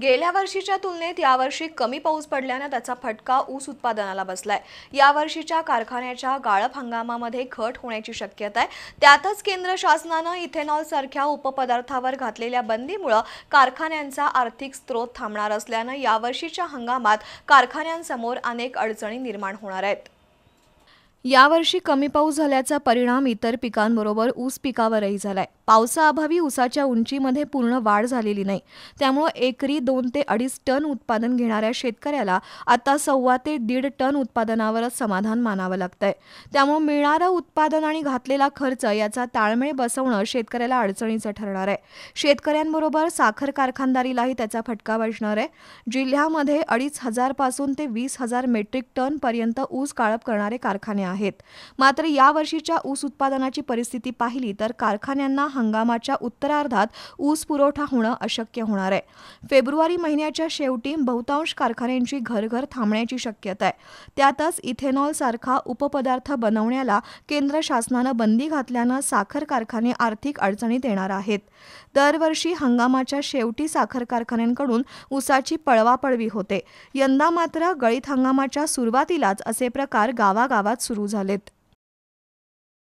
गेल्या वर्षीच्या तुलनेत यावर्षी कमी पाऊस पडल्यानं त्याचा फटका ऊस उत्पादनाला बसलाय यावर्षीच्या कारखान्याच्या गाळप हंगामामध्ये घट होण्याची शक्यता आहे त्यातच केंद्र शासनानं इथेनॉल सारख्या उपपदार्थावर घातलेल्या बंदीमुळं कारखान्यांचा आर्थिक स्रोत थांबणार असल्यानं यावर्षीच्या हंगामात कारखान्यांसमोर अनेक अडचणी निर्माण होणार आहेत यावर्षी कमी पाऊस झाल्याचा परिणाम इतर पिकांबरोबर ऊस पिकावरही झालाय पावसाअभावी ऊसाच्या उंचीमध्ये पूर्ण वाढ झालेली नाही त्यामुळे एकरी दोन ते अडीच टन उत्पादन घेणाऱ्या शेतकऱ्याला आता सव्वा ते दीड टन उत्पादनावरच समाधान मानावं लागतंय त्यामुळे मिळणारं उत्पादन आणि घातलेला खर्च याचा ताळमेळ बसवणं शेतकऱ्याला अडचणीचं ठरणार आहे शेतकऱ्यांबरोबर साखर कारखानदारीलाही त्याचा फटका बसणार आहे जिल्ह्यामध्ये अडीच हजारपासून ते वीस हजार मेट्रिक टन पर्यंत ऊस काळप करणारे कारखाने आहेत मात्र यावर्षीच्या ऊस उत्पादनाची परिस्थिती पाहिली तर कारखान्यांना हंगामाच्या उत्तरार्धात ऊस पुरवठा होणं अशक्य होणार आहे फेब्रुवारी महिन्याच्या शेवटी बहुतांश कारखान्यांची घरघर थांबण्याची शक्यता आहे त्यातच इथेनॉल सारखा उपपदार्थ बनवण्याला केंद्र शासनानं बंदी घातल्यानं साखर कारखाने आर्थिक अडचणीत येणार आहेत दरवर्षी हंगामाच्या शेवटी साखर कारखान्यांकडून ऊसाची पळवापळवी होते यंदा मात्र गळीत हंगामाच्या सुरुवातीलाच असे प्रकार गावागावात सुरू सुरू झालेत